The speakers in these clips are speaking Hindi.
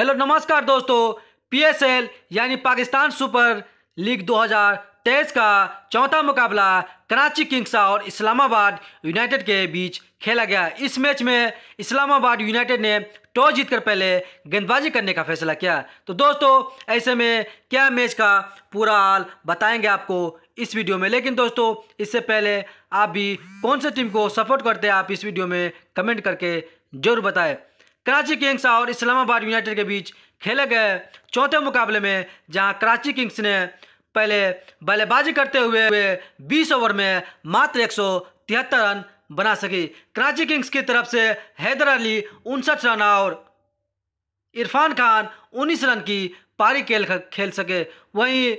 हेलो नमस्कार दोस्तों पीएसएल यानी पाकिस्तान सुपर लीग 2023 का चौथा मुकाबला कराची किंग्स और इस्लामाबाद यूनाइटेड के बीच खेला गया इस मैच में इस्लामाबाद यूनाइटेड ने टॉस जीतकर पहले गेंदबाजी करने का फैसला किया तो दोस्तों ऐसे में क्या मैच का पूरा हाल बताएंगे आपको इस वीडियो में लेकिन दोस्तों इससे पहले आप भी कौन से टीम को सपोर्ट करते हैं आप इस वीडियो में कमेंट करके जरूर बताएं कराची किंग्स और इस्लामाबाद यूनाइटेड के बीच खेले गए चौथे मुकाबले में जहां कराची किंग्स ने पहले बल्लेबाजी करते हुए बीस ओवर में मात्र एक रन बना सकी कराची किंग्स की तरफ से हैदर अली उनसठ रन और इरफान खान 19 रन की पारी खेल खेल सके वहीं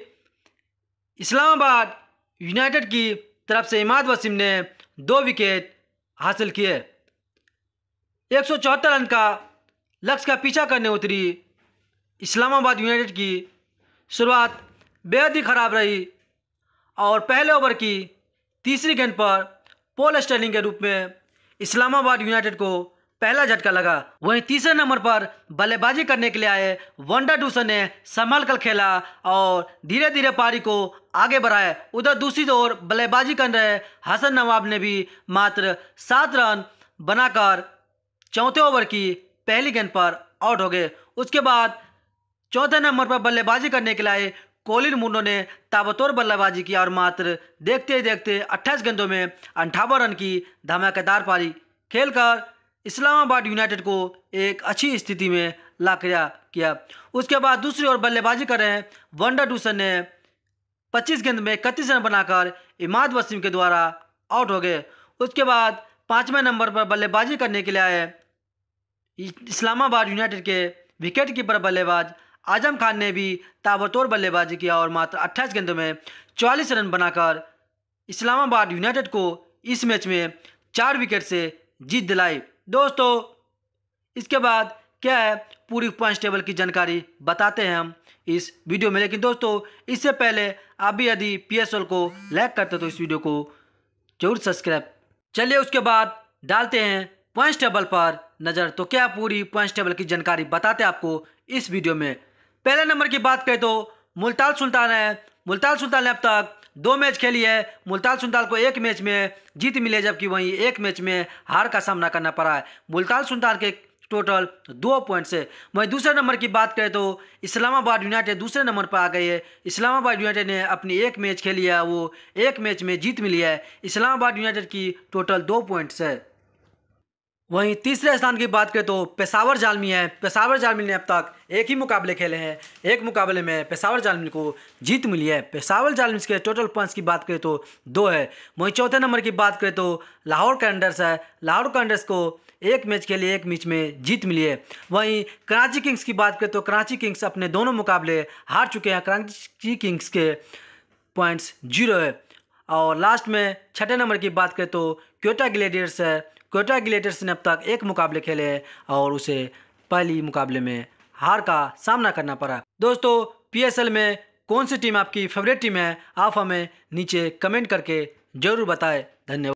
इस्लामाबाद यूनाइटेड की तरफ से इमाद वसीम ने दो विकेट हासिल किए एक सौ चौहत्तर रन का लक्ष्य का पीछा करने उतरी इस्लामाबाद यूनाइटेड की शुरुआत बेहद ही ख़राब रही और पहले ओवर की तीसरी गेंद पर पोल स्टर्लिंग के रूप में इस्लामाबाद यूनाइटेड को पहला झटका लगा वहीं तीसरे नंबर पर बल्लेबाजी करने के लिए आए वंडर डूसन ने संभाल कर खेला और धीरे धीरे पारी को आगे बढ़ाया उधर दूसरी ओर बल्लेबाजी कर रहे हसन नवाब ने भी मात्र सात रन बनाकर चौथे ओवर की पहली गेंद पर आउट हो गए उसके बाद चौथे नंबर पर बल्लेबाजी करने के लिए आए कोलिन मुन्नो ने ताबतोर बल्लेबाजी की और मात्र देखते ही देखते 28 गेंदों में अंठावन रन की धमाकेदार पारी खेलकर इस्लामाबाद यूनाइटेड को एक अच्छी स्थिति में ला किया उसके बाद दूसरी ओर बल्लेबाजी कर रहे वंडर डूसन ने 25 गेंद में इकतीस रन बनाकर इमाद वसीम के द्वारा आउट हो गए उसके बाद पाँचवें नंबर पर बल्लेबाजी करने के लिए आए इस्लामाबाद यूनाइटेड के विकेट कीपर बल्लेबाज आजम खान ने भी ताबड़तोड़ बल्लेबाजी किया और मात्र 28 गेंदों में 44 रन बनाकर इस्लामाबाद यूनाइटेड को इस मैच में चार विकेट से जीत दिलाई दोस्तों इसके बाद क्या है पूरी पॉइंट टेबल की जानकारी बताते हैं हम इस वीडियो में लेकिन दोस्तों इससे पहले आप भी यदि पी को लाइक करते तो इस वीडियो को जरूर सब्सक्राइब चलिए उसके बाद डालते हैं पॉइंट टेबल पर नज़र तो क्या पूरी पॉइंट टेबल की जानकारी बताते आपको इस वीडियो में पहले नंबर की बात करें तो मुल्तान सुल्तान है मुल्तान सुल्तान ने अब तक दो मैच खेली है मुल्तान सुल्तान को एक मैच में जीत मिली है जबकि वहीं एक मैच में हार का सामना करना पड़ा है मुल्तान सुल्तान के टोटल दो पॉइंट से वहीं दूसरे नंबर की बात करें तो इस्लामाबाद यूनाइटेड दूसरे नंबर पर आ गई है इस्लामाबाद यूनाइटेड ने अपनी एक मैच खेली है वो एक मैच में जीत मिली है इस्लामाबाद यूनाइटेड की टोटल दो पॉइंट्स है वहीं तीसरे स्थान की बात करें तो पेशावर जालमी है पेशावर जालमी ने अब तक एक ही मुकाबले खेले हैं एक मुकाबले में पेशावर जालमी को जीत मिली है पेशावर जालमी के टोटल पॉइंट्स की बात करें तो दो है वहीं चौथे नंबर की बात करें तो लाहौर कैंडर्स है लाहौर कैंडर्स को एक मैच के लिए एक मैच में जीत मिली है वहीं कराची किंग्स की बात करें तो कराची किंग्स अपने दोनों मुकाबले हार चुके हैं कराची किंग्स के पॉइंट्स जीरो है और लास्ट में छठे नंबर की बात करें तो क्योटा ग्लेडियर्स है क्योटा ग्लेडियर्स ने अब तक एक मुकाबले खेले और उसे पहली मुकाबले में हार का सामना करना पड़ा दोस्तों एल में कौन सी टीम आपकी फेवरेट टीम है आप हमें नीचे कमेंट करके ज़रूर बताएं धन्यवाद